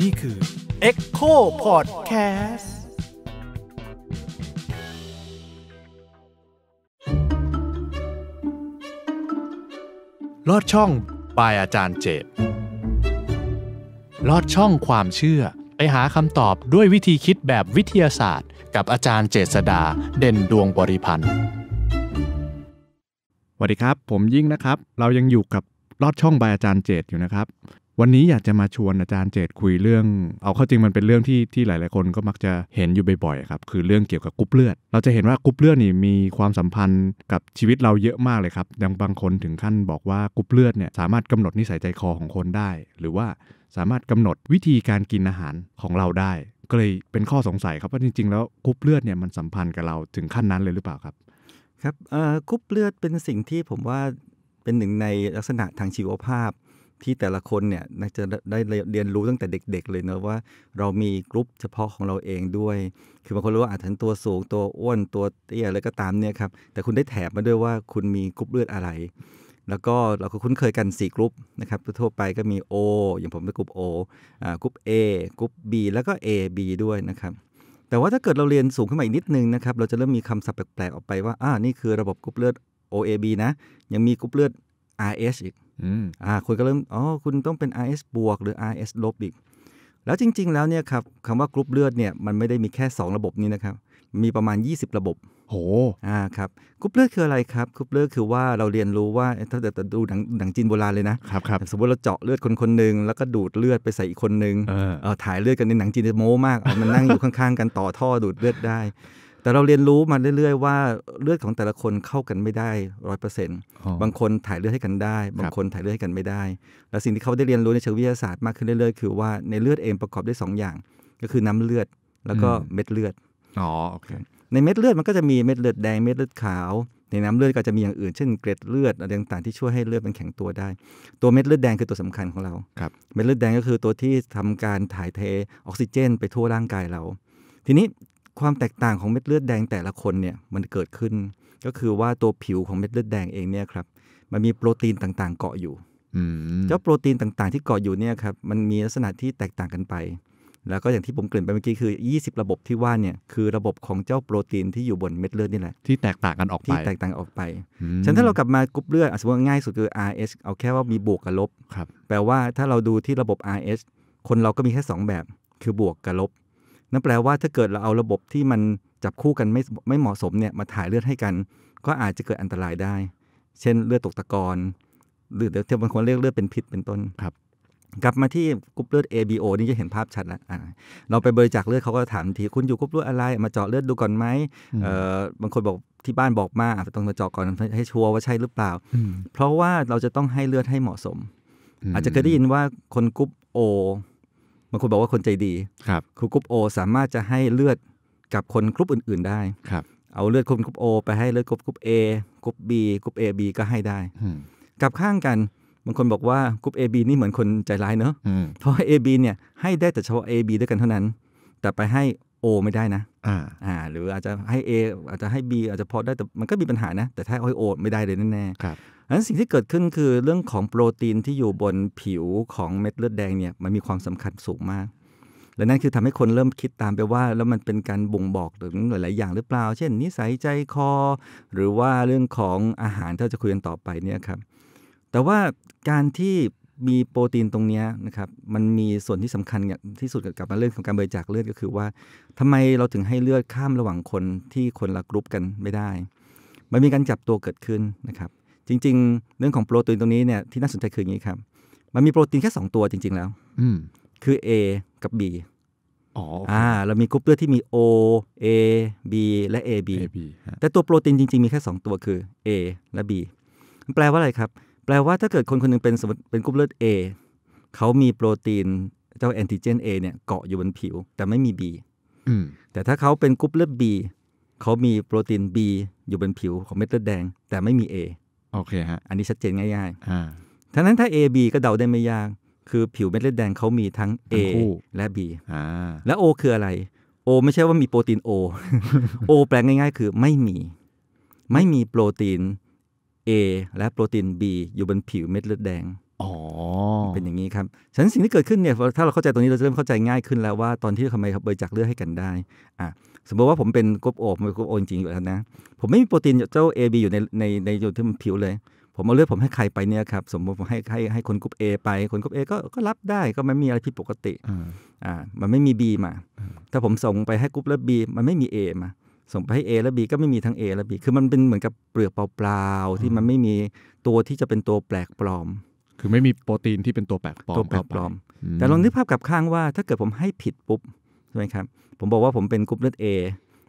นี่คือ Echo Podcast ลอดช่องปายอาจารย์เจบลอดช่องความเชื่อ ไปหาคำตอบด้วยวิธีคิดแบบวิทยาศาสตร์ กับอาจารย์เจษดาเด่นดวงบริพันธ์สวัสดีครับผมยิ่งนะครับ เรายังอยู่กับลอดช่องใบอาจารย์เจตอยู่นะครับ วันนี้อยากจะมาชวนอาจารย์เจตคุยเรื่อง เอาเข้าจริงมันเป็นเรื่องที่ที่หลาย ๆ คน ก็มักจะเห็นอยู่บ่อย ๆ ครับคือเรื่องเกี่ยวกับกรุ๊ปเลือดเราจะเห็นว่ากรุ๊ปเลือดนี่มีความสัมพันธ์กับชีวิตเราเยอะมากเลยครับอย่างบางคนถึงขั้นบอกว่ากรุ๊ปเลือดเนี่ย สามารถกำหนดนิสัยใจคอของคนได้ หรือว่าสามารถกำหนดวิธีการกินอาหารของเราได้ก็เลยเป็นข้อสงสัยครับว่าจริง ๆ แล้วกรุ๊ปเลือดเนี่ยมันสัมพันธ์กับเราถึงขั้นนั้นเลยหรือเปล่าครับ ครับกรุ๊ปเลือดเป็นสิ่งที่ผมว่าเป็นหนึ่งในลักษณะทางชีวภาพที่แต่ละคนเนี่ยนจะได้เรียนรู้ตั้งแต่เด็กๆ เลยเนะว่า เรามีกรุ๊ปเฉพาะของเราเองด้วยคือบางคนรู้ว่าอาจจะตัวสูงตัวอ้วน ตัวเตี้ยอะไรก็ตามเนี่ยครับแต่คุณได้แถบมาด้วยว่าคุณมีกรุ๊ปเลือดอะไร แล้วก็เราก็คุ้นเคยกัน4กรุ๊ปนะครับทั่วไปก็มี O อย่างผมเป็นกรุ๊ป O อ่ากรุ๊ป A กรุ๊ป B แล้วก็ A B ด้วยนะครับแต่ว่าถ้าเกิดเราเรียนสูงขึ้นมาอีกนิดนึงนะครับเราจะเริ่มมีคำศัพท์แปลกๆออกไปว่าอ่านี่คือระบบกรุ๊ปเลือด OAB นะยังมีกรุ๊ปเลือด RS อีกอ่าคุณก็เริ่ม อ๋อ คุณต้องเป็น RS บวก หรือ RS ลบอีก แล้วจริง ๆ แล้วเนี่ยครับคำว่ากรุ๊ปเลือดเนี่ยมันไม่ได้มีแค่ 2 ระบบนี้นะครับ มีประมาณ 20 ระบบ โหอ่าครับกรุ๊ปเลือดคืออะไรครับกรุ๊ปเลือดคือว่าเราเรียนรู้ว่าถ้าแต่ดูหนังหนังจีนโบราณเลยนะครับครับสมมติเราเจาะเลือดคนคนหนึ่งแล้วก็ดูดเลือดไปใส่อีกคนหนึ่งเออถ่ายเลือดกันในหนังจีนโม้มาก มันนั่งอยู่ข้างๆกันต่อท่อดูดเลือดได้แต่เราเรียนรู้มาเรื่อย ๆ ว่าเลือดของแต่ละคนเข้ากันไม่ได้ร้อยเปอร์เซ็นต์บางคนถ่ายเลือดให้กันได้ บางคนถ่ายเลือดให้กันไม่ได้ และสิ่งที่เขาได้เรียนรู้ในเชิงวิทยาศาสตร์ มากขึ้นเรื่อยๆคือว่าในเลือดเองประกอบด้วย 2 อย่าง ก็คือน้ำเลือดแล้วก็เม็ดเลือดอ๋อโอเคในเม็ดเลือดมันก็จะมีเม็ดเลือดแดงเม็ดเลือดขาว ในน้ำเลือดก็จะมีอย่างอื่นเช่นเกล็ดเลือดอะไรต่างๆที่ช่วยให้เลือดมันแข็งตัวได้ ตัวเม็ดเลือดแดงคือตัวสำคัญของเราครับเม็ดเลือดแดงก็คือตัวที่ทำการถ่ายเทออกซิเจนไปทั่วร่างกายเรา ทีนี้ความแตกต่างของเม็ดเลือดแดงแต่ละคนเนี่ยมันเกิดขึ้น ก็คือว่าตัวผิวของเม็ดเลือดแดงเองเนี่ยครับมันมีโปรตีนต่างๆเกาะอยู่เจ้าโปรตีนต่าง ๆที่เกาะอยู่เนี่ยครับมันมีลักษณะที่แตกต่างกันไป แล้วก็อย่างที่ผมเกริ่นไปเมื่อกี้คือ 20 ระบบที่ว่าเนี่ยคือระบบของเจ้าโปรตีนที่อยู่บนเม็ดเลือดนี่แหละที่แตกต่างกันออกไปที่แตกต่างออกไปฉะนั้นถ้าเรากลับมากรุ๊ปเลือดสมมติง่ายสุดคือ Rh เอาแค่ว่ามีบวกกับลบแปลว่าถ้าเราดูที่ระบบ Rh คนเราก็มีแค่2แบบ คือบวกกับลบนั่นแปลว่าถ้าเกิดเราเอาระบบที่มันจับคู่กันไม่ไม่เหมาะสมเนี่ยมาถ่ายเลือดให้กัน ก็อาจจะเกิดอันตรายได้ เช่นเลือดตกตะกอนหรือ เดี๋ยวบางคนเรียกเลือดเป็นพิษเป็นต้นครับ กลับมาที่กรุ๊ปเลือด ABO นี่จะเห็นภาพชัดแล้วเราไปบริจาคเลือดเขาก็ถามที คุณอยู่กรุ๊ปเลือดอะไร มาเจาะเลือดดูก่อนไหมบางคนบอกที่บ้านบอกมาต้องมาเจาะก่อนให้ชัวร์ว่าใช่หรือเปล่า เพราะว่าเราจะต้องให้เลือดให้เหมาะสม อาจจะเคยได้ยินว่าคนกรุ๊ป O บางคนบอกว่าคนใจดีครับครูกรุ๊ปโอสามารถจะให้เลือดกับคนกรุ๊ปอื่น ๆ ได้ครับ เอาเลือดคนกรุ๊ปโอไปให้เลือดกรุ๊ปกรุ๊ปเอกรุ๊ปบีกรุ๊ปเอบีก็ให้ได้กับข้างกันบางคนบอกว่ากรุ๊ปเอบีนี่เหมือนคนใจร้ายเนอะเพราะเอบีเนี่ยให้ได้แต่เฉพาะเอบีด้วยกันเท่านั้น แต่ไปให้โอไม่ได้นะอ่า หรืออาจจะให้ A อาจจะให้ B อาจจะพอได้แต่มันก็มีปัญหานะ แต่ถ้าให้โอไม่ได้เลยแน่ๆนั้นสิ่งที่เกิดขึ้นคือเรื่องของโปรตีนที่อยู่บนผิวของเม็ดเลือดแดงเนี่ยมันมีความสำคัญสูงมาก และนั่นคือทำให้คนเริ่มคิดตามไปว่า แล้วมันเป็นการบ่งบอกถึงหลายๆอย่างหรือเปล่า เช่นนิสัยใจคอหรือว่าเรื่องของอาหารที่เราจะคุยกันต่อไปเนี่ยครับแต่ว่าการที่มีโปรตีนตรงนี้นะครับ มันมีส่วนที่สำคัญที่สุดกับเรื่องของการบริจาคเลือดก็คือว่า ทำไมเราถึงให้เลือดข้ามระหว่างคนที่คนละกรุ๊ปกันไม่ได้มันมีการจับตัวเกิดขึ้นนะครับจริงๆเรื่องของโปรตีนตรงนี้เนี่ยที่น่าสนใจคืออย่างนี้ครับ มันมีโปรตีนแค่ 2 ตัวจริงๆแล้วอืคือ A กับ B อ๋ออ่า เรามีกรุ๊ปเลือดที่มี O A B และ AB, แต่ตัวโปรตีนจริงๆ มีแค่2ตัวคือ A และ B แปลว่าอะไรครับ แปลว่าถ้าเกิดคนคนนึงเป็นสมมติเป็นกรุ๊ปเลือด A เขามีโปรตีนเจ้าแอนติเจน A เนี่ยเกาะอยู่บนผิว แต่ไม่มี B แต่ถ้าเขาเป็นกรุ๊ปเลือด B เขามีโปรตีน B อยู่บนผิวของเม็ดเลือดแดง แต่ไม่มี A โอเคฮะ อันนี้ชัดเจนง่าย ๆอ่าทั้งนั้นถ้า AB ก็เดาได้ไม่ยาก คือผิวเม็ดเลือดแดงเขามีทั้ง A และ B อ่าและ O คืออะไร O ไม่ใช่ว่ามีโปรตีน O O แปลงง่าย ๆ คือไม่มี ไม่มีโปรตีน A และโปรตีน B อยู่บนผิวเม็ดเลือดแดงเป็นอย่างนี้ครับ ฉะนั้นสิ่งที่เกิดขึ้นเนี่ย ถ้าเราเข้าใจตรงนี้เราจะเริ่มเข้าใจง่ายขึ้นแล้วว่าตอนที่ทำไมเขาบริจาคเลือดให้กันได้อ่ะสมมติว่าผมเป็นกรบโอบม็นกบโอจริงอยู่แล้วนะ ผมไม่มีโปรตีนเจ้า AB อยู่ในในในอยู่ที่ผิวเลย ผมเอาเลือดผมให้ใครไปเนี่ยครับสมมติผมให้ให้ให้คนกรุ๊ป A ไปคนกรุ๊ป A ก็ก็รับได้ก็ไม่มีอะไรผิดปกติอ่ามันไม่มี B มา ถ้าผมส่งไปให้กรุ๊ปแล้ว B มันไม่มี A มา ส่งไปให้ A และ B ก็ไม่มีทั้ง A และ B คือมันเป็นเหมือนกับเปลือกเปล่าๆที่มันไม่มีตัวที่จะเป็นตัวแปลกปลอม คือไม่มีโปรตีนที่เป็นตัวแปลกปลอมตัวแปลกปลอม แต่ลองนึกภาพกับข้างว่า ถ้าเกิดผมให้ผิดปุ๊บไหมครับผมบอกว่าผมเป็นกรุ๊ปเลือด A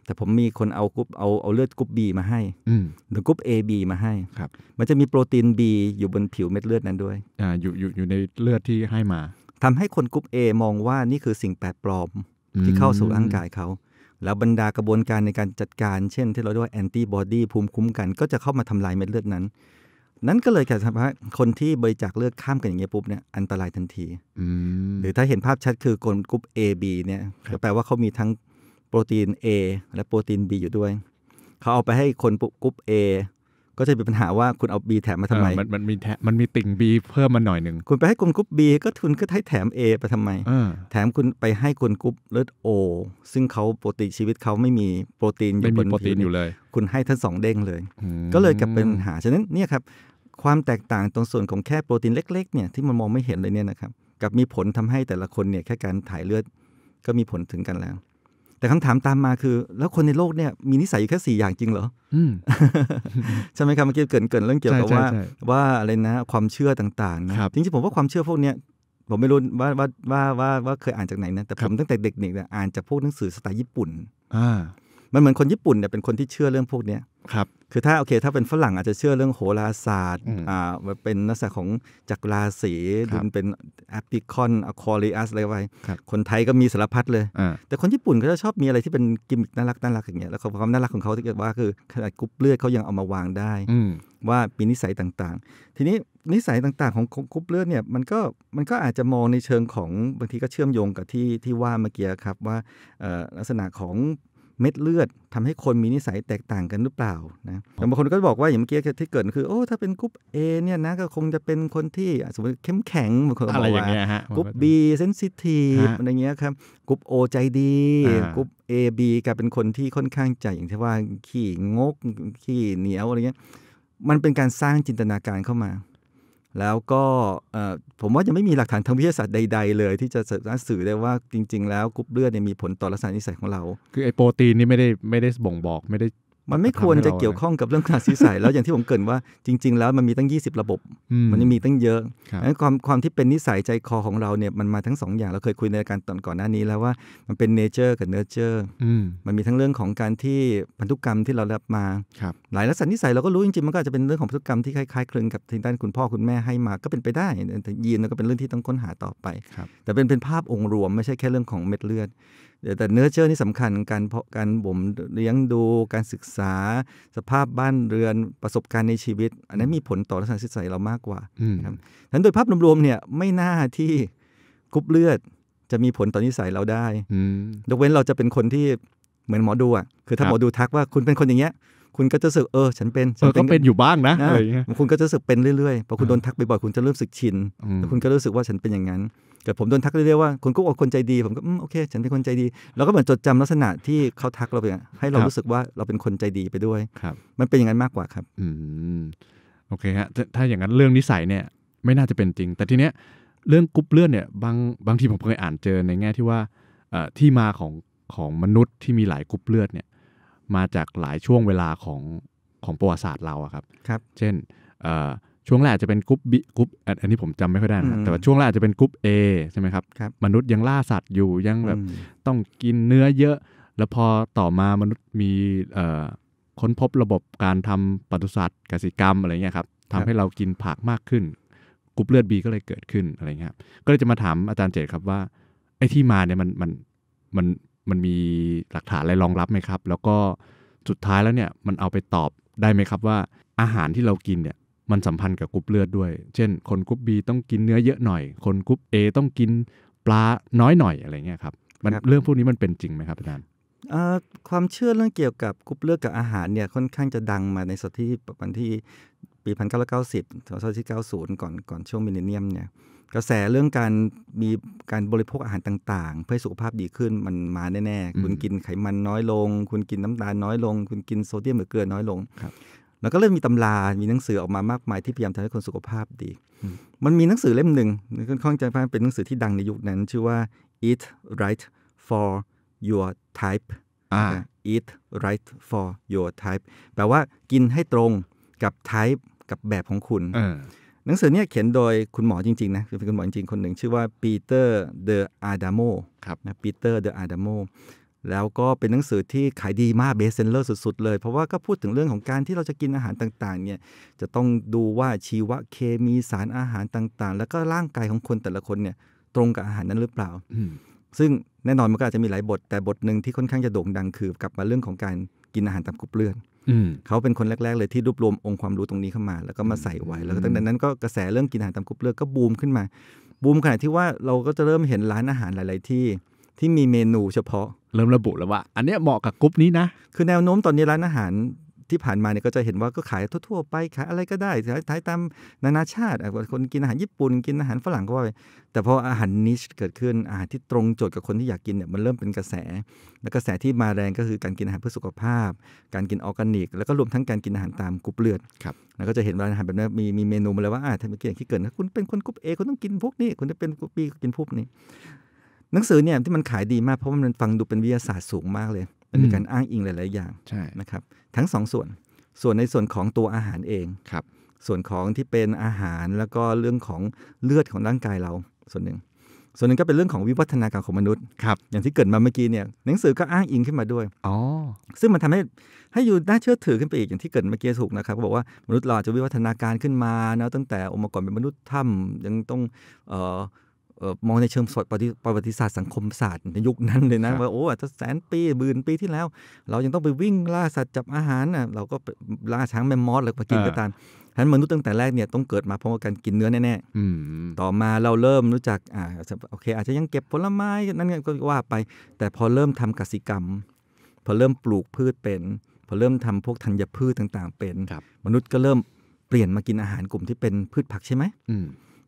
แต่ผมมีคนเอากรุ๊ปเอาเอาเลือดกรุ๊ป B มาให้หรือกรุ๊ป AB มาให้ครับ มันจะมีโปรตีน B อยู่บนผิวเม็ดเลือดนั้นด้วยอ่าอยู่อยู่อยู่ในเลือดที่ให้มา ทำให้คนกรุ๊ป A มองว่านี่คือสิ่งแปลกปลอมที่เข้าสู่ร่างกายเขา แล้วบรรดากระบวนการในการจัดการ เช่นที่เราเรียกว่าแอนติบอดีภูมิคุ้มกัน ก็จะเข้ามาทำลายเม็ดเลือดนั้นนั้นก็เลยแค่ทำใหคนที่บริจาคเลือดข้ามกันอย่างเงี้ยปุ๊บเนี่ยอันตรายทันที หรือถ้าเห็นภาพชัดคือกลุ่ม A B เนี่ยแปลว่าเขามีทั้งโปรตีน A และโปรตีน B อยู่ด้วย เขาเอาไปให้คนกลุ่ม A ก็จะมีปัญหาว่าคุณเอาบีแถมมาทำไม มันมันมีแถมันมีติ่งบีเพิ่มมาหน่อยหนึ่ง คุณไปให้กลุ่มกรุ๊ปบีก็ทุนก็ให้แถม A ไปทำไม แถมคุณไปให้กลุ่มกรุ๊ปเลือดโอซึ่งเขาโปรตีนชีวิตเขาไม่มีโปรตีนอยู่บนโปรตีนอยู่เลย คุณให้ทั้งสองเด้งเลย ก็เลยกลับเป็นปัญหา ฉะนั้นเนี่ยครับความแตกต่างตรงส่วนของแค่โปรตีนเล็ก ๆเนี่ยที่มันมองไม่เห็นเลยเนี่ยนะครับกับมีผลทำให้แต่ละคนเนี่ยแค่การถ่ายเลือดก็มีผลถึงกันแล้วแต่คำถามตามมาคือ แล้วคนในโลกเนี่ยมีนิสัยอยู่แค่สี่อย่างจริงเหรอใช่ไหมครับเมื่อกี้เกินเกินเรื่องเกี่ยวกับว่าว่าอะไรนะ ความเชื่อต่างๆนะจริง ๆ ผมว่าความเชื่อพวกเนี้ย ผมไม่รู้ว่าว่าว่าว่าว่าเคยอ่านจากไหนนะ แต่ผมตั้งแต่เด็กๆเนี่ยอ่านจากพวกหนังสือสไตล์ญี่ปุ่น อ่ามันเหมือนคนญี่ปุ่นเนี่ยเป็นคนที่เชื่อเรื่องพวกนี้ครับคือถ้าโอเคถ้าเป็นฝรั่งอาจจะเชื่อเรื่องโหราศาสตร์อ่าเป็นลักษณะของจักรราศีดุลเป็นแอปปิคอนอะคอริอัสอะไรไว้คนไทยก็มีสารพัดเลย แต่คนญี่ปุ่นก็จะชอบมีอะไรที่เป็นกิมมิคน่ารักน่ารักอย่างเงี้ยแล้วความน่ารักของเขาที่เกิดว่าคือขนาดกรุ๊ปเลือดเขายังเอามาวางได้ว่าปีนิสัยต่างๆ ทีนี้นิสัยต่างๆ ของกรุ๊ปเลือดเนี่ยมันก็มันก็อาจจะมองในเชิงของบางทีก็เชื่อมโยงกับที่ที่ว่าเมื่อกี้ครับว่าลักษณะของเม็ดเลือดทำให้คนมีนิสัยแตกต่างกันหรือเปล่านะบางคนก็บอกว่าอย่างเมื่อกี้ที่เกิด คือโอ้ถ้าเป็นกรุ๊ปเเนี่ยนะก็คงจะเป็นคนที่สมมติเข้มแข็งบางคนบอกว่ากรุ๊ปบีเซนซิทีฟอะไรเงี้ยครับกรุ๊ปโอใจดีกรุ๊ปเอบกลายเป็นคนที่ค่อนข้างใจอย่างที่ว่าขี้งกขี้เหนียวอะไรเงี้ยมันเป็นการสร้างจินตนาการเข้ามาแล้วก็ผมว่า ยังไม่มีหลักฐานทางวิทยาศาสตร์ใด ๆ เลย ที่จะสื่อได้ว่าจริงๆ แล้ว กรุ๊ปเลือดมีผลต่อลักษณะนิสัยของเรา คือไอโปรตีนนี่ไม่ได้ไม่ได้บ่งบอกไม่ได้มันไม่ควรจะเกี่ยวข้องกับเรื่องการื้อสายแล้วอย่างที่ผมเกินว่าจริงๆแล้วมันมีตั้ง 20 ระบบ มันยังมีตั้งเยอะงั้นความความที่เป็นนิสัยใจคอของเราเนี่ยมันมาทั้ง2อย่างเราเคยคุยในการตอนก่อนหน้านี้แล้วว่ามันเป็นเนเจอร์กับเนเจอร์มันมีทั้งเรื่องของการที่พันธุกรรมที่เรารับมา หลายลักษณะนิสัยเราก็รู้จริงๆมันก็อาจจะเป็นเรื่องของพันธุกรรมที่คล้ายๆคลึงกับทางด้านคุณพ่อคุณแม่ให้มาก็เป็นไปได้ยีนก็เป็นเรื่องที่ต้องค้นหาต่อไป แต่เป็นเป็นภาพองค์รวมไม่ใช่แค่เรื่องของเม็ดเลือดแต่เนื้อเชื้อนี่สำคัญการเพาะการบ่มเลี้ยงดูการศึกษา สภาพบ้านเรือนประสบการณ์ในชีวิต อันนั้นมีผลต่อลักษณะนิสัยเรามากกว่าครับนั้นโดยภาพรวมๆเนี่ยไม่น่าที่กรุ๊ปเลือดจะมีผลต่อนิสัยเราได้ยกเว้นเราจะเป็นคนที่เหมือนหมอดูอ่ะ คือถ้าหมอดูทักว่าคุณเป็นคนอย่างเงี้ยคุณก็จะรู้สึกเออฉันเป็นฉันก็เป็นอยู่บ้างนะอะไรเงี้ยคุณก็จะรู้สึกเป็นเรื่อยๆพอคุณโดนทักบ่อยๆคุณจะเริ่มสึกชินแล้วคุณก็รู้สึกว่าฉันเป็นอย่างนั้นเกิดผมโดนทักเรื่อยๆว่า คุณกุ๊กอคนใจดีผมก็โอเค ฉันเป็นคนใจดีแล้วก็เหมือนจดจำลักษณะที่เขาทักเราไปให้เรารู้สึกว่าเราเป็นคนใจดีไปด้วยครับ มันเป็นอย่างนั้นมากกว่าครับอืมโอเคฮะถ้าอย่างนั้นเรื่องนิสัยเนี่ยไม่น่าจะเป็นจริง แต่ทีเนี้ย เรื่องกรุ๊ปเลือดเนี่ยบางบางทีผมเคยอ่านเจอในแง่ที่ว่าที่มาของของมนุษย์ที่มีหลายกรุ๊ปเลือดเนี่ยมาจากหลายช่วงเวลาของของประวัติศาสตร์เราครับครับ เช่นช่วงแรกจะเป็นกรุ๊ปบีกรุ๊ปอันนี้ผมจำไม่ค่อยได้นะแต่ว่าช่วงแรกจะเป็นกรุ๊ปเอใช่ไหมครับรบมนุษย์ยังล่าสัตว์อยู่ยังแบบต้องกินเนื้อเยอะ แล้วพอต่อมามนุษย์มีค้นพบระบบการทำปศุสัตว์กสิกรรมอะไรเงี้ยครับทำให้เรากินผักมากขึ้นกรุ๊ปเลือดบีก็เลยเกิดขึ้นอะไรเงี้ยก็เลยจะมาถามอาจารย์เจตครับว่าไอ้ที่มาเนี่ยมันมันมันมันมีหลักฐานอะไรรองรับไหมครับ แล้วก็สุดท้ายแล้วเนี่ยมันเอาไปตอบได้ไหมครับว่าอาหารที่เรากินเนี่ยมันสัมพันธ์กับกรุ๊ปเลือดด้วย เช่น คนกรุ๊ป B ต้องกินเนื้อเยอะหน่อย คนกรุ๊ป A ต้องกินปลาน้อยหน่อยอะไรเงี้ยครับ มันเรื่องพวกนี้มันเป็นจริงไหมครับอาจารย์ความเชื่อเรื่องเกี่ยวกับกรุ๊ปเลือดกับอาหารเนี่ยค่อนข้างจะดังมาในสถานที่ประมาณที่ปี1990ศตวรรษที่90 ก่อนก่อนช่วงมิลเลนเนียมเนี่ยกระแสเรื่องการมีการบริโภคอาหารต่างๆ เพื่อสุขภาพดีขึ้นมันมาแน่ ๆ คุณกินไขมันน้อยลง คุณกินน้ำตาลน้อยลง คุณกินโซเดียมหรือเกลือน้อยลงแล้วก็เริ่มมีตำรา มีหนังสือออกมามากมายที่พยายามทำให้คนสุขภาพดี มันมีหนังสือเล่มหนึ่งค่อนข้างจะเป็นหนังสือที่ดังในยุคนั้น ชื่อว่า Eat Right for Your Type Eat Right for Your Type แปลว่ากินให้ตรงกับไทป์กับแบบของคุณ หนังสือเนี่ยเขียนโดยคุณหมอจริง ๆ นะคือเป็นคุณหมอจริง ๆ คนหนึ่งชื่อว่าปีเตอร์เดอะอาดามโคบนะปีเตอร์เดอะอาดามโอแล้วก็เป็นหนังสือที่ขายดีมากเบสเซนเลอร์สุด ๆ เลย เพราะว่าก็พูดถึงเรื่องของการที่เราจะกินอาหารต่างๆเนี่ยจะต้องดูว่าชีวเคมีสารอาหารต่างๆ แล้วก็ร่างกายของคนแต่ละคนเนี่ยตรงกับอาหารนั้นหรือเปล่า ซึ่งแน่นอนมันก็อาจจะมีหลายบท แต่บทหนึ่งที่ค่อนข้างจะโด่งดังคือกลับมาเรื่องของการกินอาหารตามกรุ๊ปเลือดเขาเป็นคนแรก ๆ เลยที่รวบรวมองค์ความรู้ตรงนี้เข้ามา แล้วก็มาใส่ไว้ แล้วก็ตั้งแต่นั้นก็กระแสเรื่องกินอาหารตามกรุ๊ปเลือกก็บูมขึ้นมา บูมขนาดที่ว่าเราก็จะเริ่มเห็นร้านอาหารหลายๆที่ ที่มีเมนูเฉพาะ เริ่มระบุแล้วว่า อันนี้เหมาะกับกรุ๊ปนี้นะ คือแนวโน้มตอนนี้ร้านอาหารที่ผ่านมาเนี่ยก็จะเห็นว่าก็ขายทั่ว ๆ ไปขายอะไรก็ได้ขายตามนานาชาติคนกินอาหารญี่ปุ่นกินอาหารฝรั่งก็ว่าไป แต่พออาหารนิชเกิดขึ้นอาหารที่ตรงโจทย์กับคนที่อยากกินเนี่ยมันเริ่มเป็นกระแส และกระแสที่มาแรงก็คือการกินอาหารเพื่อสุขภาพ การกินออร์แกนิก แล้วก็รวมทั้งการกินอาหารตามกรุ๊ปเลือดครับแล้วก็จะเห็นว่าอาหารแบบนี้มีมีเมนูมาแล้วว่าถ้าเป็นอย่างที่เกิดคุณเป็นคนกรุ๊ปเอคุณต้องกินพวกนี้คุณจะเป็นกรุ๊ปบีกินพวกนี้ หนังสือเนี่ยที่มันขายดีมากเพราะมันฟังดูเป็นวิทยาศาสตร์สูงมากเลยมันมีการอ้างอิงหลาย ๆ อย่างนะครับทั้งสองส่วน ส่วนในส่วนของตัวอาหารเองครับส่วนของที่เป็นอาหารแล้วก็เรื่องของเลือดของร่างกายเราส่วนหนึ่งส่วนหนึ่งก็เป็นเรื่องของวิวัฒนาการของมนุษย์ครับอย่างที่เกิดมาเมื่อกี้เนี่ยหนังสือก็อ้างอิงขึ้นมาด้วยอ๋อซึ่งมันทำให้ให้อยู่น่าเชื่อถือขึ้นไปอีกอย่างที่เกิดเมื่อกี้ถูกนะครับบอกว่ามนุษย์เราจะวิวัฒนาการขึ้นมาเนาะตั้งแต่องค์ประกอบเป็นมนุษย์ถ้ำยังต้องเอ่อมองในเชิงประวัติศาสตร์สังคมศาสตร์ในยุคนั้นเลยนะว่าโอ้อาจจะแสนปีหมื่นปีที่แล้ว เรายังต้องไปวิ่งล่าสัตว์จับอาหารนะเราก็ล่าช้างแมมมอสเลยมากินก็ตามฉะนั้นมนุษย์ตั้งแต่แรกเนี่ยต้องเกิดมาพร้อมกัการกินเนื้อแน่ๆต่อมาเราเริ่มรู้จักอ่าโอเค อาจจะยังเก็บผลไม้นั่นก็ว่าไป แต่พอเริ่มทำกสิกรรม พอเริ่มปลูกพืชเป็น พอเริ่มทำพวกธัญพืชต่างๆเป็นมนุษย์ก็เริ่มเปลี่ยนมากินอาหารกลุ่มที่เป็นพืชผักใช่ไหม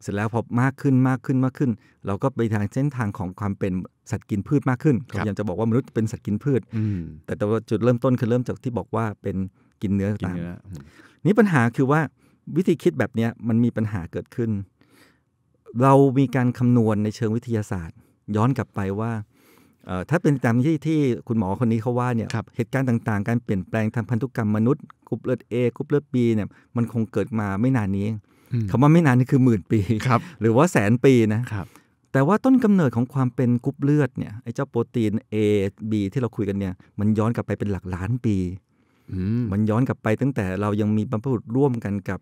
เสร็จแล้วพอมากขึ้นมากขึ้นมากขึ้น เราก็ไปทางเส้นทางของความเป็นสัตว์กินพืชมากขึ้นพยายามจะบอกว่ามนุษย์เป็นสัตว์กินพืชแต่แต่ว่าจุดเริ่มต้นคือเริ่มจากที่บอกว่าเป็นกินเนื้อตามนี่ปัญหาคือว่าวิธีคิดแบบนี้มันมีปัญหาเกิดขึ้น เรามีการคำนวณในเชิงวิทยาศาสตร์ ย้อนกลับไปว่า ถ้าเป็นตามที่ที่คุณหมอคนนี้เขาว่าเนี่ยเหตุการณ์ต่างๆการเปลี่ยนแปลงทางพันธุกรรมมนุษย์กรุ๊ปเลือด A กรุ๊ปเลือด B เนี่ยมันคงเกิดมาไม่นานนี้คำว่าไม่นานนี่คือหมื่นปีรหรือว่าแสนปีนะครับ แต่ว่าต้นกำเนิดของความเป็นกรุ๊ปเลือดเนี่ยไอ้เจ้าโปรตีน A B ที่เราคุยกันเนี่ย มันย้อนกลับไปเป็นหลักล้านปีมันย้อนกลับไปตั้งแต่เรายังมีบรรพบุรุษร่วมกันกับ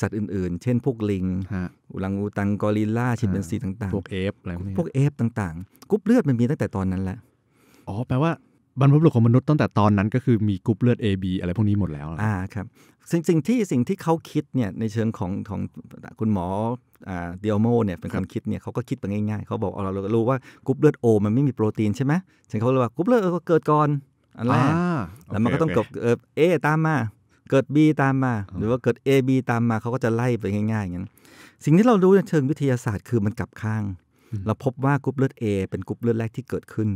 สัตว์อื่นๆ เช่นพวกลิงอุลังอูตังกอริลลาชิมเปนซีต่างๆ พวกเอฟอะไรพวกเอฟต่างๆกรุ๊ปเลือดมันมีตั้งแต่ตอนนั้นแหละอ๋อ แปลว่าบรรพบุรุษของมนุษย์ตั้งแต่ตอนนั้นก็คือมีกรุ๊ปเลือด AB อะไรพวกนี้หมดแล้วอ่า ครับสิ่งสิ่งที่สิ่งที่เขาคิดเนี่ยในเชิงของของคุณหมอเดียโมเนี่ยเป็นคนคิดเนี่ยเขาก็คิดไปง่ายๆ เขาบอกเราเรารู้ว่ากรุ๊ปเลือดโอมันไม่มีโปรตีนใช่ไหมฉันเขาเลยว่ากรุ๊ปเลือดก็เกิดก่อนอันแรก แล้วมันก็ต้องเกิดเอตามมา เกิด B ตามมา หรือว่าเกิด AB ตามมาเขาก็จะไล่ไปง่ายๆอย่างนั้น สิ่งที่เรารู้ในเชิงวิทยาศาสตร์คือมันกลับข้าง เราพบว่ากรุ๊ปเลือด A เป็นกรุ๊ปเลือดแรกที่เกิดขึ้น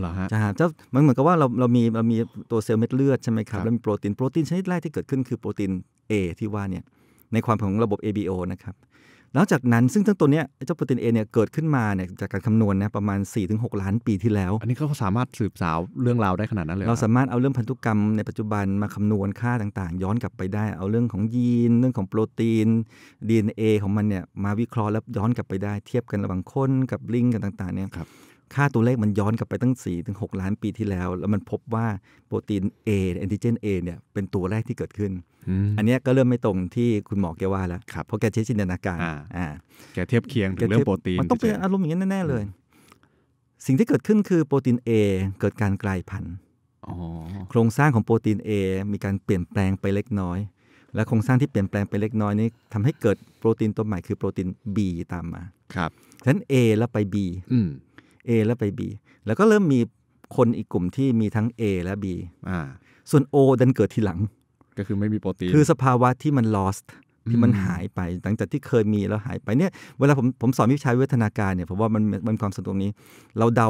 เหรอฮะใช่ครับมันเหมือนกับว่าเราเรามีเรามีตัวเซลล์เม็ดเลือดใช่ไหมครับแล้วมีโปรตีนโปรตีนชนิดแรกที่เกิดขึ้นคือโปรตีน A ที่ว่าเนี่ยในความของระบบ ABO นะครับแล้วจากนั้น ซึ่งทั้งตัวเนี้ยเจ้าโปรตีนเอเนี่ยเกิดขึ้นมาเนี่ยจากการคำนวณนะประมาณ 4-6ล้านปีที่แล้ว อันนี้เขาสามารถสืบสาวเรื่องราวได้ขนาดนั้นเลยเราสามารถเอาเรื่องพันธุกรรมในปัจจุบันมาคำนวณค่าต่างๆ ย้อนกลับไปได้ เอาเรื่องของยีน เรื่องของโปรตีน DNA ของมันเนี่ยมาวิเคราะห์แล้วย้อนกลับไปได้เทียบกันระหว่างคนกับลิงกันต่าง ๆเนี่ยค่าตัวเลขมันย้อนกลับไปตั้ง4-6 ล้านปีที่แล้ว แล้วมันพบว่าโปรตีน A แอนติเจน A เนี่ยเป็นตัวแรกที่เกิดขึ้น อันนี้ก็เริ่มไม่ตรงที่คุณหมอแกว่าแล้วเพราะแกใช้จินตนาการอ่าแกเทียบเคียงถึงเรื่องโปรตีน มันต้องเป็นอารมณ์อย่างนี้นแน่เลย สิ่งที่เกิดขึ้นคือโปรตีน A เกิดการกลายพันธุ์โครงสร้างของโปรตีน A มีการเปลี่ยนแปลงไปเล็กน้อย และโครงสร้างที่เปลี่ยนแปลงไปเล็กน้อยนี้ทำให้เกิดโปรตีนตัวใหม่คือโปรตีน B ตามมา ครับฉะนั้น A แล้วไป B A แล้วไป B แล้วก็เริ่มมีคนอีกกลุ่มที่มีทั้ง A และ B อ่าส่วน O ดันเกิดทีหลัง ก็คือไม่มีโปรตีน คือสภาวะที่มัน lost ที่มันหายไปหลังจากที่เคยมีแล้วหายไปเนี่ยเวลาผมผมสอนวิชาวิทนาการเนี่ยผมว่ามันมันความสนุกตรงนี้ เราเดา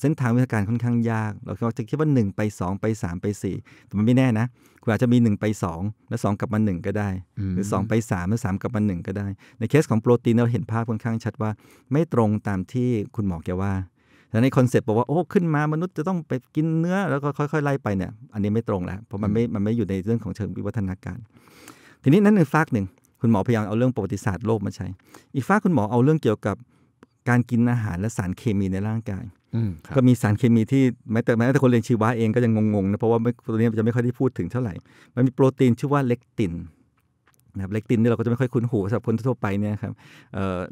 เส้นทางวิทยาการค่อนข้างยาก เราจะคิดว่า1ไป2ไป3ไป4แต่มันไม่แน่นะคุณอาจจะมี1ไป2แล้ว2กลับมา1ก็ได้หรือ2ไป3แล้ว3กลับมา1ก็ได้ ในเคสของโปรตีนเราเห็นภาพค่อนข้างชัดว่าไม่ตรงตามที่คุณหมอแกว่าแต่ในคอนเซปต์บอกว่าโอ้ขึ้นมามนุษย์จะต้องไปกินเนื้อแล้วก็ค่อย ๆ ไล่ไปเนี่ย อันนี้ไม่ตรงแล้วเพราะมันไม่มันไม่อยู่ในเรื่องของเชิงวิวัฒนาการทีนี้นั่นคือฟากหนึ่งคุณหมอพยายามเอาเรื่องประวัติศาสตร์โลกมาใช้อีกฟากคุณหมอเอาเรื่องเกี่ยวกับการกินอาหารและสารเคมีในร่างกายก็มีสารเคมีที่แม้แต่แม้แต่คนเรียนชีวะเองก็ยังงงๆนะเพราะว่าตัวนี้จะไม่ค่อยได้พูดถึงเท่าไหร่ มันมีโปรตีนชื่อว่าเลกตินนะครับเลกตินนี่เราก็จะไม่ค่อยคุ้นหูสำหรับคนทั่วไปเนี่ยครับ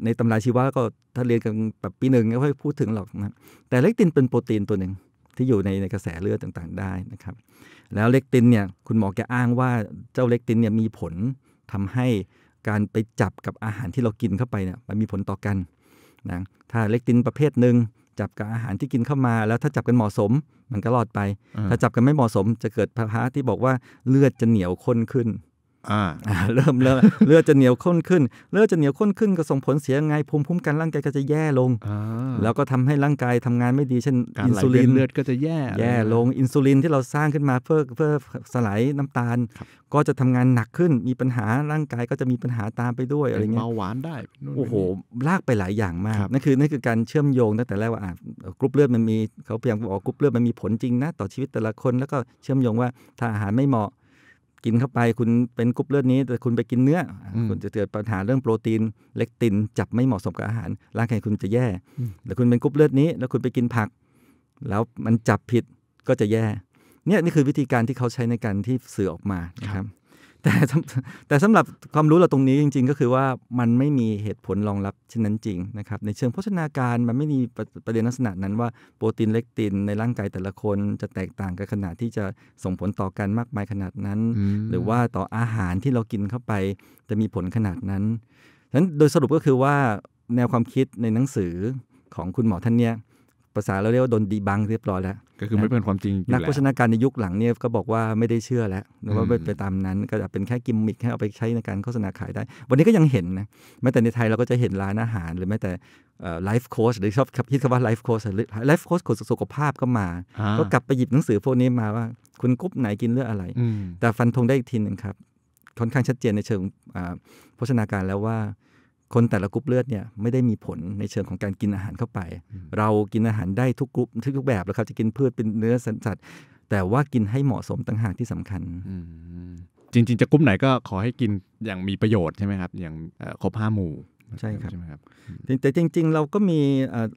ในตำราชีวะก็ถ้าเรียนกันแบบปีหนึ่งก็ไม่ค่อยพูดถึงหรอกนะแต่เลกตินเป็นโปรตีนตัวหนึ่งที่อยู่ในในกระแสเลือดต่างๆ ได้นะครับแล้วเลกตินเนี่ย คุณหมอแกอ้างว่าเจ้าเลกตินเนี่ยมีผล ทำให้การไปจับกับอาหารที่เรากินเข้าไปเนี่ย มันมีผลต่อกัน นะ ถ้าเลกตินประเภทหนึ่งจับกับอาหารที่กินเข้ามา แล้วถ้าจับกันเหมาะสม มันก็รอดไป ถ้าจับกันไม่เหมาะสม จะเกิดภาวะที่บอกว่าเลือดจะเหนียวข้นขึ้นเริ่มเริ่มเลือดจะเหนียวข้นขึ้นเลือดจะเหนียวข้นขึ้นก็ส่งผลเสียไง ภูมิคุ้มกันร่างกายก็จะแย่ลงแล้วก็ทำให้ร่างกายทำงานไม่ดีเช่นอินซูลินเลือดก็จะแย่แย่ลงอินซูลินที่เราสร้างขึ้นมาเพื่อเพื่อสลายน้ำตาลก็จะทำงานหนักขึ้น มีปัญหาร่างกายก็จะมีปัญหาตามไปด้วยอะไรเงี้ยเบาหวานได้โอ้โห ลากไปหลายอย่างมากนั่นคือนั่นคือการเชื่อมโยงตั้งแต่แรกว่ากรุ๊ปเลือดมันมีเขาเพียงบอกกรุ๊ปเลือดมันมีผลจริงนะต่อชีวิตแต่ละคนแล้วก็เชื่อมโยงว่าถ้าอาหารไม่เหมาะกินเข้าไปคุณเป็นกรุ๊ปเลือดนี้แต่คุณไปกินเนื้อ คุณจะเกิดปัญหาเรื่องโปรตีน เลกตินจับไม่เหมาะสมกับอาหารร่างกายคุณจะแย่แต่คุณเป็นกรุ๊ปเลือดนี้ แล้วคุณไปกินผัก แล้วมันจับผิดก็จะแย่ เนี่ยนี่คือวิธีการที่เขาใช้ในการที่สื่อออกมานะครับแต่แต่สำหรับความรู้เราตรงนี้จริง ๆ ก็คือว่ามันไม่มีเหตุผลรองรับเช่นนั้นจริงนะครับในเชิงโภชนาการมันไม่มีประเด็นลักษณะนั้น ว่าโปรตีนเลกตินในร่างกายแต่ละคน จะแตกต่างกันขนาดที่จะส่งผลต่อกันมากมายขนาดนั้น หรือว่าต่ออาหารที่เรากินเข้าไป จะมีผลขนาดนั้น ฉะนั้นโดยสรุปก็คือว่าแนวความคิดในหนังสือของคุณหมอท่านเนี้ยภาษาเราเรียกว่าโดนดีบังเรียบร้อยแล้ว ก็คือไม่เป็นความจริงนักโฆษณาการในยุคหลังเนี่ยก็บอกว่าไม่ได้เชื่อแล้วว่าไปตามนั้นก็จะเป็นแค่กิมมิคแค่เอาไปใช้ในการโฆษณาขายได้ วันนี้ก็ยังเห็นนะแม้แต่ในไทยเราก็จะเห็นร้านอาหาร หรือแม้แต่ไลฟ์โค้ชหรือชอบคิดคำว่าไลฟ์โค้ชหรือไลฟ์โค้ชคนสุขภาพก็มา ก็กลับไปหยิบหนังสือพวกนี้มาว่าคุณกุ๊บไหนกินเรื่องอะไร แต่ฟันธงได้อีกทีหนึ่งครับค่อนข้างชัดเจนในเชิงโฆษณาการแล้วว่าคนแต่ละกรุ๊ปเลือดเนี่ยไม่ได้มีผลในเชิงของการกินอาหารเข้าไป เรากินอาหารได้ทุกกรุ๊ปทุกแบบแล้วครับจะกินพืชเป็นเนื้อสัตว์ แต่ว่ากินให้เหมาะสมต่างหากที่สำคัญ จริง ๆ จะกรุ๊ปไหนก็ขอให้กินอย่างมีประโยชน์ใช่ไหมครับอย่างครบห้าหมู่ใช่ครับใช่ไหมครับแต่จริง ๆ เราก็มี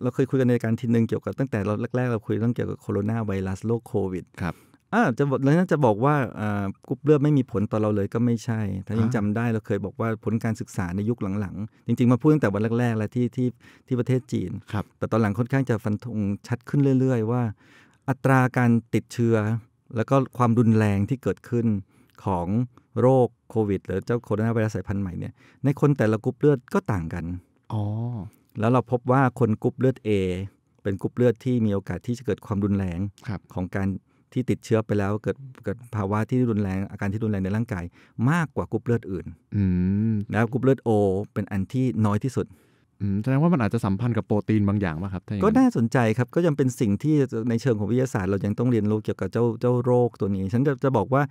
เราเคยคุยกันในการทีนึงเกี่ยวกับตั้งแต่เราแรกๆเราคุยเรื่องเกี่ยวกับโคโรนาไวรัสโรคโควิดครับอ่าจะบอกแล้วน่าจะบอกว่าอ่ากรุ๊ปเลือดไม่มีผลต่อเราเลยก็ไม่ใช่ ถ้ายังจำได้เราเคยบอกว่าผลการศึกษาในยุคหลังๆ จริง ๆมาพูดตั้งแต่วันแรกๆแล้วที่ที่ที่ประเทศจีนครับแต่ตอนหลังค่อนข้างจะฟันธงชัดขึ้นเรื่อย ๆ ว่า อัตราการติดเชื้อแล้วก็ความรุนแรงที่เกิดขึ้นของโรคโควิดหรือเจ้าโคโรนาไวรัสสายพันธุ์ใหม่เนี่ยในคนแต่ละกรุ๊ปเลือดก็ต่างกันอ๋อแล้วเราพบว่าคนกรุ๊ปเลือด A เป็นกรุ๊ปเลือดที่มีโอกาสที่จะเกิดความรุนแรงรของการที่ติดเชื้อไปแล้วเกิดเกิดภาวะที่รุนแรง อาการที่รุนแรงในร่างกาย มากกว่ากรุ๊ปเลือดอื่นแล้วกรุ๊ปเลือดโอเป็นอันที่น้อยที่สุดแสดงว่ามันอาจจะสัมพันธ์กับโปรตีนบางอย่างป่ะครับก็น่าสนใจครับ ก็ยังเป็นสิ่งที่ในเชิงของวิทยาศาสตร์เรายังต้องเรียนรู้เกี่ยวกับเจ้าเจ้าโรคตัวนี้ ฉันจะจะบอกว่า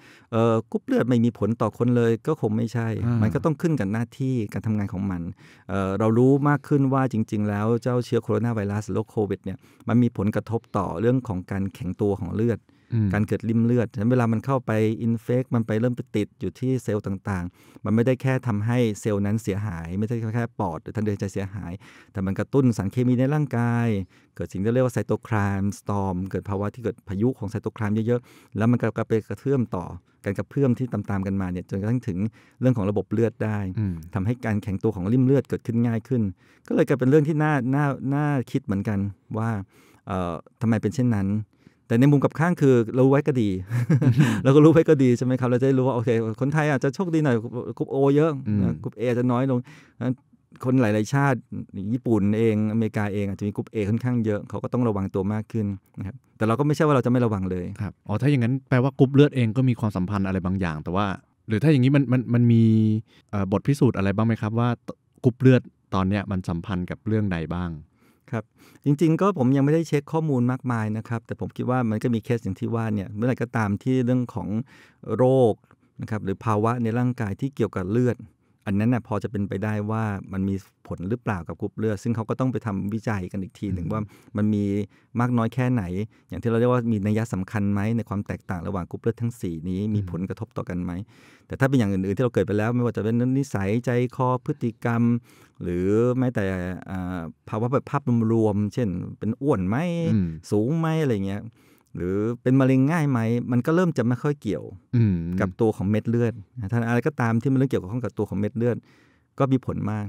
กรุ๊ปเลือดไม่มีผลต่อคนเลยก็คงไม่ใช่มันก็ต้องขึ้นกับหน้าที่การทำงานของมันเเรารู้มากขึ้นว่าจริง ๆ แล้วเจ้าเชื้อโคโรนาไวรัสโรคโควิดเนี่ยมันมีผลกระทบต่อเรื่องของการแข็งตัวของเลือดการเกิดริ่มเลือดฉะนั้นเวลามันเข้าไปอินเฟกมันไปเริ่มไปติด อยู่ที่เซลล์ต่างๆ มันไม่ได้แค่ทำให้เซลล์นั้นเสียหาย ไม่ใช่แค่ปอดหรือทางเดินใจเสียหาย แต่มันกระตุ้นสารเคมีในร่างกาย เกิดสิ่งที่เรียกว่าไซโตครมสตอมเกิดภาวะที่เกิดพายุของไซโตครม์เยอะ ๆ แล้วมันก็ไปกระเทือมต่อ การกระเพื่อมที่ตามๆกันมาเนี่ยจนกระทั่งถึงเรื่องของระบบเลือดได้ ทำให้การแข็งตัวของริ่มเลือดเกิดขึ้นง่ายขึ้น ก็เลยกลายเป็นเรื่องที่น่า น่า น่าคิดเหมือนกันว่าทำไมเป็นเช่นนั้นแต่ในมุมกับข้างคือรู้ไว้ก็ดีเราก็รู้ไว้ก็ดีใช่ไหมครับเราจะรู้ว่าโอเคคนไทยอาจจะโชคดีหน่อยกรุ๊ปโอเยอะกรุ๊ปเอจะน้อยลงคนหลายๆชาติญี่ปุ่นเองอเมริกาเองอาจจะมีกรุ๊ปเอค่อนข้างเยอะเขาก็ต้องระวังตัวมากขึ้นนะครับแต่เราก็ไม่ใช่ว่าเราจะไม่ระวังเลยครับอ๋อถ้าอย่างนั้นแปลว่ากรุ๊ปเลือดเองก็มีความสัมพันธ์อะไรบางอย่าง แต่ว่า หรือถ้าอย่างนี้มันมันมันมีบทพิสูจน์อะไรบ้างไหมครับว่ากรุ๊ปเลือดตอนเนี้ยมันสัมพันธ์กับเรื่องใดบ้างครับจริงๆก็ผมยังไม่ได้เช็คข้อมูลมากมายนะครับ แต่ผมคิดว่ามันก็มีเคสอย่างที่ว่าเนี่ยเมื่อไหร่ก็ตามที่เรื่องของโรคนะครับหรือภาวะในร่างกายที่เกี่ยวกับเลือดอันนั้นนะพอจะเป็นไปได้ว่ามันมีผลหรือเปล่ากับกรุ๊ปเลือด ซึ่งเขาก็ต้องไปทำวิจัยกันอีกทีหนึ่งว่ามันมีมากน้อยแค่ไหน อย่างที่เราเรียกว่ามีนัยยะสำคัญไหมในความแตกต่างระหว่างกรุ๊ปเลือดทั้ง4นี้มีผลกระทบต่อกันไหมแต่ถ้าเป็นอย่างอื่นๆที่เราเกิดไปแล้ว ไม่ว่าจะเป็นนิสัยใจคอพฤติกรรม หรือแม้แต่ภาวะแบบภาพรวมๆเช่น เป็นอ้วนไหมสูงไหมอะไรเงี้ยหรือเป็นมะเร็งง่ายไหมมันก็เริ่มจะไม่ค่อยเกี่ยวกับตัวของเม็ดเลือดท่านอะไรก็ตามที่มันเรื่องเกี่ยวข้องกับตัวของเม็ดเลือดก็มีผลมาก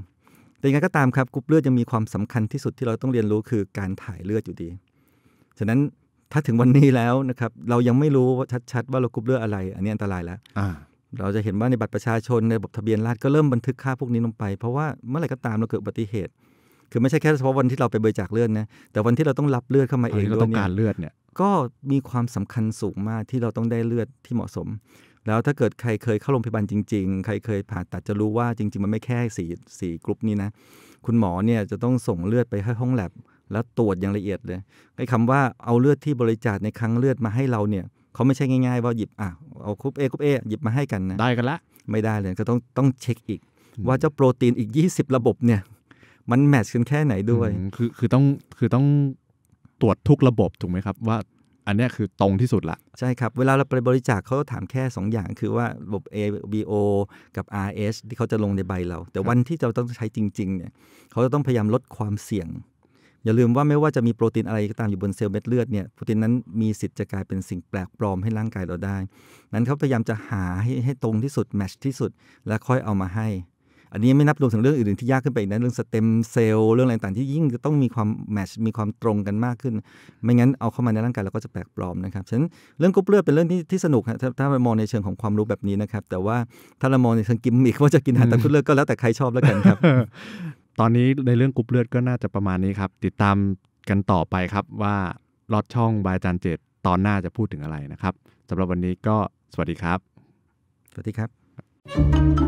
แต่ยังไงก็ตามครับกรุ๊ปเลือดยังมีความสำคัญที่สุดที่เราต้องเรียนรู้คือการถ่ายเลือดอยู่ดีฉะนั้นถ้าถึงวันนี้แล้วนะครับเรายังไม่รู้ว่าชัดๆว่าเรากรุ๊ปเลือดอะไร อันนี้อันตรายแล้วเราจะเห็นว่าในบัตรประชาชนในระบบทะเบียนราษฎรก็เริ่มบันทึกค่าพวกนี้ลงไปเพราะว่าเมื่อไหร่ก็ตามเราเกิดอุบัติเหตุคือไม่ใช่แค่เฉพาะวันที่เราไปบริจาคเลือดนะแต่วันที่เราต้องรับเลือดเข้ามาเองยเราต้องการเลือดเนี่ยก็มีความสำคัญสูงมากที่เราต้องได้เลือดที่เหมาะสม แล้วถ้าเกิดใครเคยเข้าโรงพยาบาลจริงๆใครเคยผ่าตัดจะรู้ว่าจริงๆมันไม่แค่สีสีกลุ่มนี้นะคุณหมอเนี่ยจะต้องส่งเลือดไปให้ห้องแลบแล้วตรวจอย่างละเอียดเลยไอ้คำว่าเอาเลือดที่บริจาคในครั้งเลือดมาให้เราเนี่ยเขาไม่ใช่ง่ายๆ ว่าหยิบอ่ะเอาคุปเอคุปเอหยิบมาให้กันนะได้กันละไม่ได้เลยก็ต้องต้องเช็คอีก ว่าเจ้าโปรตีนอีก 20 ระบบเนี่ยมันแมทช์กันแค่ไหนด้วย คือคือต้องคือต้องตรวจทุกระบบถูกไหมครับ ว่าอันนี้คือตรงที่สุดละ ใช่ครับ เวลาเราไปบริจาคเขาถามแค่ 2 อย่าง คือว่าระบบ ABO กับ RS ที่เขาจะลงในใบเรา แต่วันที่เราต้องใช้จริงๆ เนี่ยเขาจะต้องพยายามลดความเสี่ยง อย่าลืมว่าไม่ว่าจะมีโปรตีนอะไรก็ตามอยู่บนเซลล์เม็ดเลือดเนี่ยโปรตีนนั้นมีสิทธิ์จะกลายเป็นสิ่งแปลกปลอมให้ร่างกายเราได้นั้นเขาพยายามจะหาให้ให้ตรงที่สุดแมชที่สุดแล้วค่อยเอามาให้อันนี้ไม่นับรวมถึงเรื่องอื่นๆที่ยากขึ้นไปอีกนะเรื่องสเต็มเซลล์เรื่องอะไรต่างที่ยิ่งจะต้องมีความแมชมีความตรงกันมากขึ้น ไม่งั้นเอาเข้ามาในร่างกายเราก็จะแปลกปลอมนะครับฉะนั้นเรื่องกรุ๊ปเลือดเป็นเรื่องที่ที่สนุกถ้าถ้ามองในเชิงของความรู้แบบนี้นะครับ แต่ว่าถ้าเรามองในเชิงกิมมิคว่าจะกินอาหารตามกรุ๊ปเลือดก็แล้วแต่ใครชอบแล้วกันครับตอนนี้ในเรื่องกรุ๊ปเลือดก็น่าจะประมาณนี้ครับ ติดตามกันต่อไปครับว่าลอดช่องบายจันเจตตอนหน้าจะพูดถึงอะไรนะครับสำหรับวันนี้ก็สวัสดีครับ สวัสดีครับ